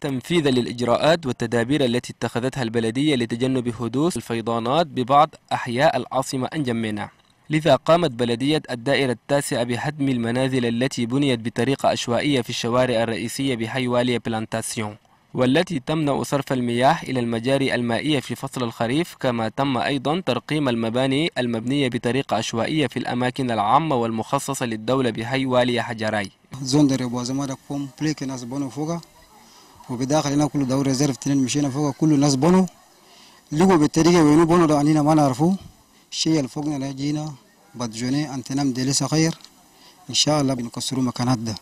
تنفيذا للإجراءات والتدابير التي اتخذتها البلدية لتجنب حدوث الفيضانات ببعض أحياء العاصمة أنجم لذا قامت بلدية الدائرة التاسعة بهدم المنازل التي بنيت بطريقة عشوائية في الشوارع الرئيسية بحي والي بلانتاسيون والتي تمنع صرف المياه إلى المجاري المائية في فصل الخريف كما تم أيضا ترقيم المباني المبنية بطريقة عشوائية في الأماكن العامة والمخصصة للدولة بحي والي حجراي وبداخل هنا كل دوري ريزيرف تنين مشينا فوق كل الناس بنوا لقوا بالطريقه وينو بنوا ده عنينا ما نعرفوه الشيء اللي فوقنا جينا بدجوني انت نام دي لسه خير ان شاء الله بنكسروا مكانات ده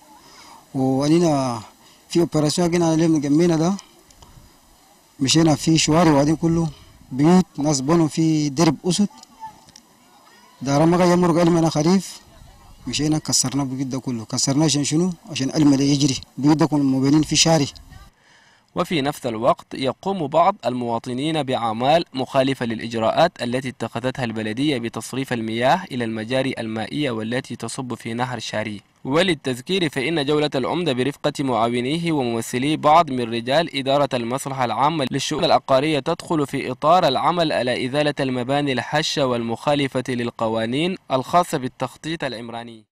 وانينا في اوبراسيون جينا اللي مجمينا ده مشينا في شوارع وبعدين كله بيوت ناس بنوا في درب اسد دار ما يمر قال من خريف مشينا كسرنا بيوت ده كله كسرنا عشان شنو عشان ده يجري بيوت ده كنا مبنين في شارع وفي نفس الوقت يقوم بعض المواطنين بأعمال مخالفة للإجراءات التي اتخذتها البلدية بتصريف المياه إلى المجاري المائية والتي تصب في نهر شاري وللتذكير فإن جولة العمدة برفقة معاونيه وممثلي بعض من رجال إدارة المصلحة العامة للشؤون العقارية تدخل في إطار العمل على إزالة المباني الحشة والمخالفة للقوانين الخاصة بالتخطيط العمراني